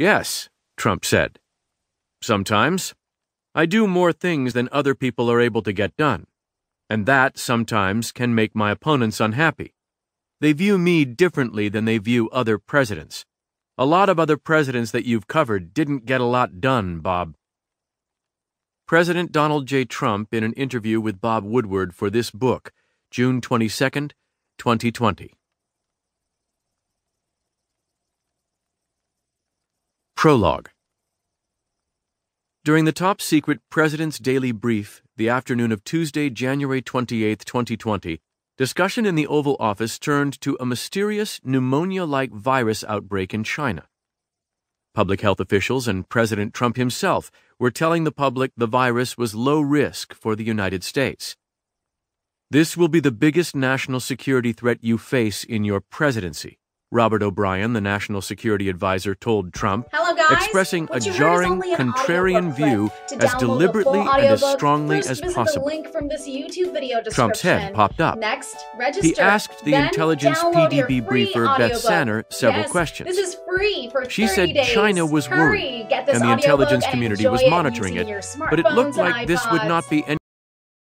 Yes, Trump said. Sometimes. I do more things than other people are able to get done, and that sometimes can make my opponents unhappy. They view me differently than they view other presidents. A lot of other presidents that you've covered didn't get a lot done, Bob. President Donald J. Trump in an interview with Bob Woodward for this book, June 22, 2020. Prologue During the top secret President's Daily Brief, the afternoon of Tuesday, January 28, 2020, discussion in the Oval Office turned to a mysterious pneumonia like virus outbreak in China. Public health officials and President Trump himself were telling the public the virus was low risk for the United States. This will be the biggest national security threat you face in your presidency, Robert O'Brien, the national security advisor, told Trump, guys, expressing a jarring, contrarian view as deliberately and as strongly First, as possible. Trump's head popped up. Next, register. He asked the then intelligence PDB briefer Beth Sanner several yes, questions. This is free for she said days. China was Hurry, worried, and the intelligence community was monitoring it, but it looked like this would not be any